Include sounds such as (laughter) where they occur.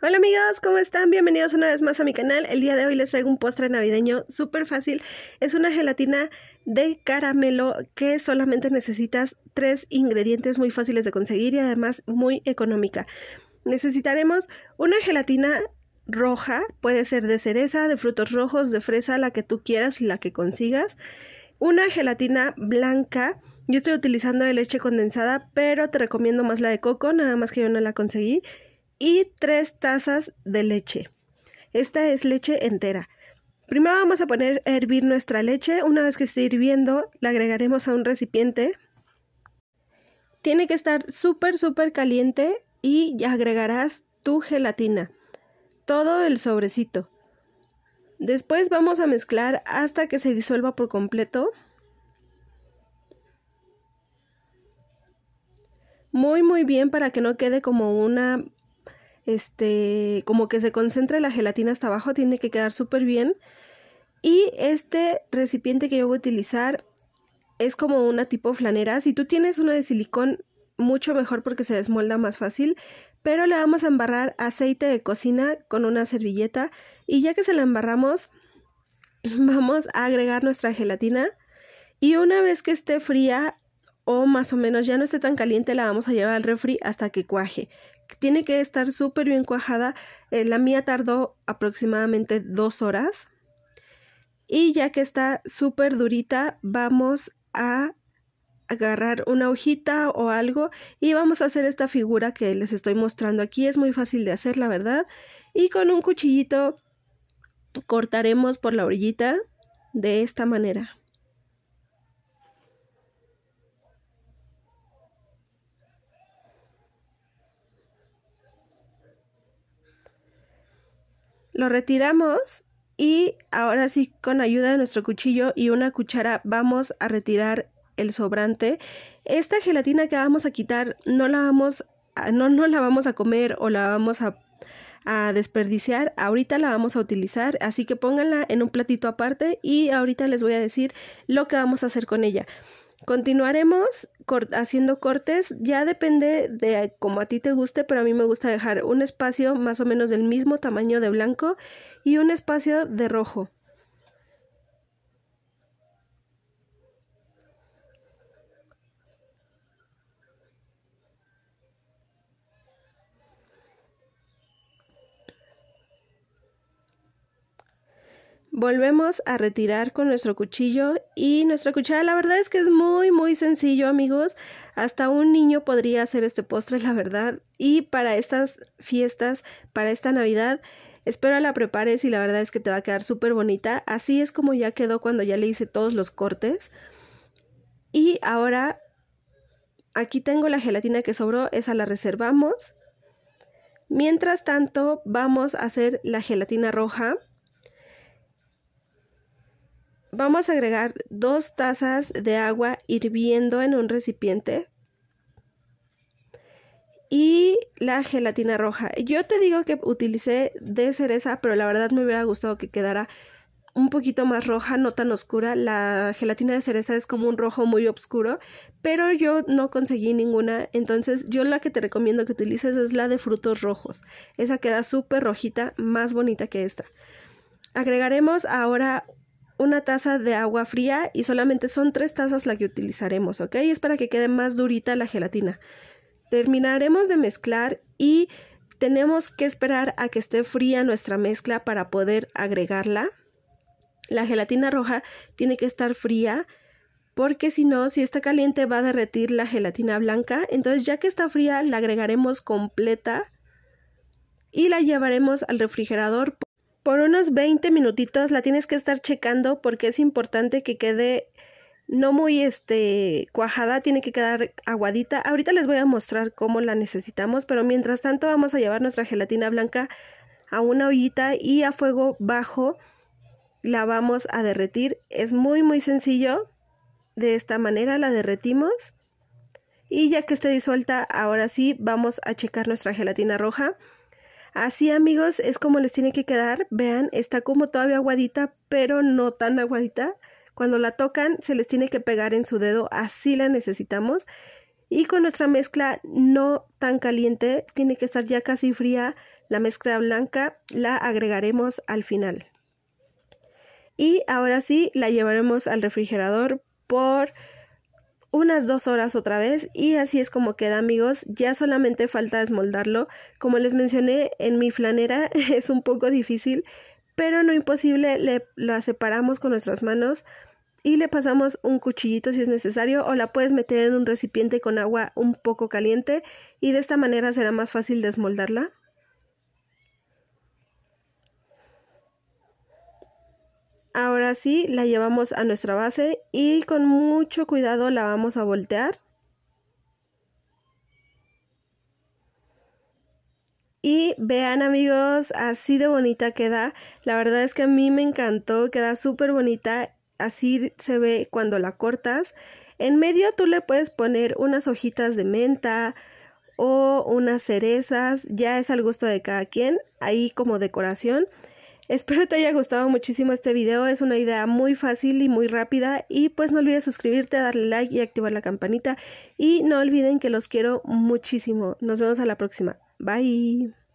Hola amigos, ¿cómo están? Bienvenidos una vez más a mi canal. El día de hoy les traigo un postre navideño súper fácil. Es una gelatina de caramelo que solamente necesitas tres ingredientes muy fáciles de conseguir y además muy económica. Necesitaremos una gelatina roja, puede ser de cereza, de frutos rojos, de fresa, la que tú quieras, la que consigas. Una gelatina blanca, yo estoy utilizando de leche condensada, pero te recomiendo más la de coco, nada más que yo no la conseguí y 3 tazas de leche. Esta es leche entera. Primero vamos a poner a hervir nuestra leche. Una vez que esté hirviendo, la agregaremos a un recipiente. Tiene que estar súper, súper caliente y agregarás tu gelatina. Todo el sobrecito. Después vamos a mezclar hasta que se disuelva por completo. Muy, muy bien para que no quede como una este, como que se concentre la gelatina hasta abajo, tiene que quedar súper bien. Y este recipiente que yo voy a utilizar es como una tipo flanera. Si tú tienes una de silicón, mucho mejor porque se desmolda más fácil. Pero le vamos a embarrar aceite de cocina con una servilleta. Y ya que se la embarramos, (clears throat) vamos a agregar nuestra gelatina. Y una vez que esté fría o más o menos ya no esté tan caliente, la vamos a llevar al refri hasta que cuaje tiene que estar súper bien cuajada. Eh, la mía tardó aproximadamente dos horas. Y ya que está súper durita, vamos a agarrar una hojita o algo y vamos a hacer esta figura que les estoy mostrando aquí. Es muy fácil de hacer, la verdad. Y con un cuchillito cortaremos por la orillita de esta manera. Lo retiramos y ahora sí con ayuda de nuestro cuchillo y una cuchara vamos a retirar el sobrante. Esta gelatina que vamos a quitar no la vamos a, no, no la vamos a comer o la vamos a a desperdiciar. Ahorita la vamos a utilizar, así que pónganla en un platito aparte y ahorita les voy a decir lo que vamos a hacer con ella. Continuaremos haciendo cortes, ya depende de como a ti te guste, pero a mí me gusta dejar un espacio más o menos del mismo tamaño de blanco y un espacio de rojo. volvemos a retirar con nuestro cuchillo y nuestra cuchara. La verdad es que es muy, muy sencillo, amigos. Hasta un niño podría hacer este postre, la verdad. Y para estas fiestas, para esta Navidad, espero la prepares y la verdad es que te va a quedar súper bonita. Así es como ya quedó cuando ya le hice todos los cortes. Y ahora, aquí tengo la gelatina que sobró, esa la reservamos. Mientras tanto, vamos a hacer la gelatina roja. Vamos a agregar dos tazas de agua hirviendo en un recipiente y la gelatina roja. Yo te digo que utilicé de cereza, pero la verdad me hubiera gustado que quedara un poquito más roja, no tan oscura. La gelatina de cereza es como un rojo muy oscuro, pero yo no conseguí ninguna. Entonces yo la que te recomiendo que utilices es la de frutos rojos. Esa queda súper rojita, más bonita que esta. Agregaremos ahora una taza de agua fría y solamente son tres tazas la que utilizaremos, ¿ok? Es para que quede más durita la gelatina. Terminaremos de mezclar y tenemos que esperar a que esté fría nuestra mezcla para poder agregarla. La gelatina roja tiene que estar fría porque si no, si está caliente va a derretir la gelatina blanca. Entonces ya que está fría la agregaremos completa y la llevaremos al refrigerador por unos 20 minutitos la tienes que estar checando porque es importante que quede no muy este cuajada, tiene que quedar aguadita. Ahorita les voy a mostrar cómo la necesitamos, pero mientras tanto vamos a llevar nuestra gelatina blanca a una ollita y a fuego bajo la vamos a derretir. Es muy muy sencillo. De esta manera la derretimos. Y ya que esté disuelta, ahora sí vamos a checar nuestra gelatina roja. Así amigos, es como les tiene que quedar. Vean, está como todavía aguadita, pero no tan aguadita. Cuando la tocan, se les tiene que pegar en su dedo, así la necesitamos. Y con nuestra mezcla no tan caliente, tiene que estar ya casi fría, la mezcla blanca la agregaremos al final. Y ahora sí, la llevaremos al refrigerador por unas dos horas otra vez y así es como queda amigos, ya solamente falta desmoldarlo, como les mencioné en mi flanera (laughs) es un poco difícil, pero no imposible, le, la separamos con nuestras manos y le pasamos un cuchillito si es necesario o la puedes meter en un recipiente con agua un poco caliente y de esta manera será más fácil desmoldarla. Ahora sí, la llevamos a nuestra base y con mucho cuidado la vamos a voltear. Y vean amigos, así de bonita queda. La verdad es que a mí me encantó, queda súper bonita. Así se ve cuando la cortas. En medio tú le puedes poner unas hojitas de menta o unas cerezas, ya es al gusto de cada quien, ahí como decoración. Espero te haya gustado muchísimo este video, es una idea muy fácil y muy rápida y pues no olvides suscribirte, darle like y activar la campanita y no olviden que los quiero muchísimo. Nos vemos a la próxima. Bye.